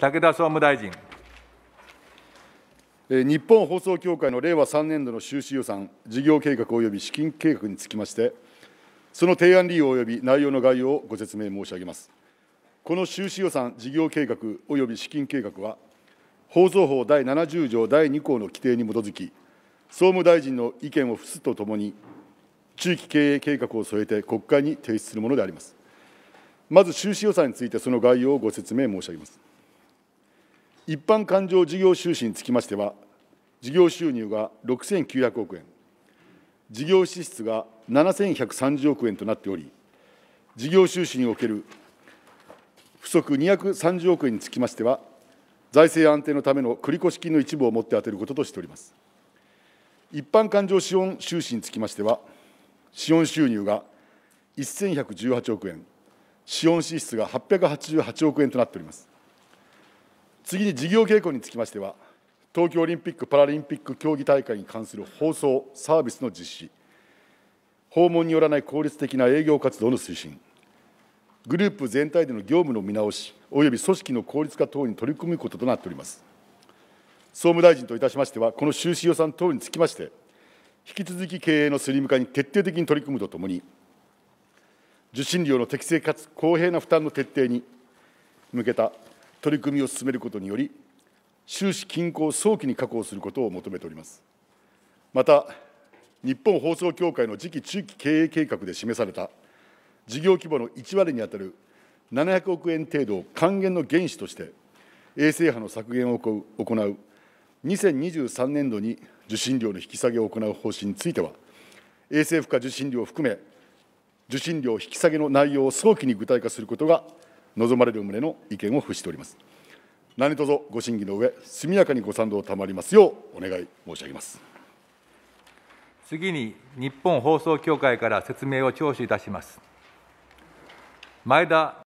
武田総務大臣。日本放送協会の令和3年度の収支予算、事業計画及び資金計画につきまして、その提案理由及び内容の概要をご説明申し上げます。この収支予算、事業計画及び資金計画は、放送法第70条第2項の規定に基づき、総務大臣の意見を付すとともに、中期経営計画を添えて国会に提出するものであります。まず収支予算についてその概要をご説明申し上げます。一般勘定事業収支につきましては、事業収入が6900億円、事業支出が7130億円となっており、事業収支における不足230億円につきましては、財政安定のための繰越金の一部を持って充てることとしております。一般勘定資本収支につきましては、資本収入が1118億円、資本支出が888億円となっております次に事業傾向につきましては東京オリンピック・パラリンピック競技大会に関する放送・サービスの実施訪問によらない効率的な営業活動の推進グループ全体での業務の見直しおよび組織の効率化等に取り組むこととなっております総務大臣といたしましてはこの収支予算等につきまして引き続き経営のスリム化に徹底的に取り組むとともに受信料の適正かつ公平な負担の徹底に向けた取り組みを進めることにより、収支均衡を早期に確保することを求めております。また、日本放送協会の次期中期経営計画で示された事業規模の1割に当たる700億円程度を還元の原資として、衛星波の削減を行う2023年度に受信料の引き下げを行う方針については、衛星負荷受信料を含め、受信料引き下げの内容を早期に具体化することが望まれる旨の意見を付しております。何卒ご審議の上、速やかにご賛同賜りますようお願い申し上げます。次に日本放送協会から説明を聴取いたします。前田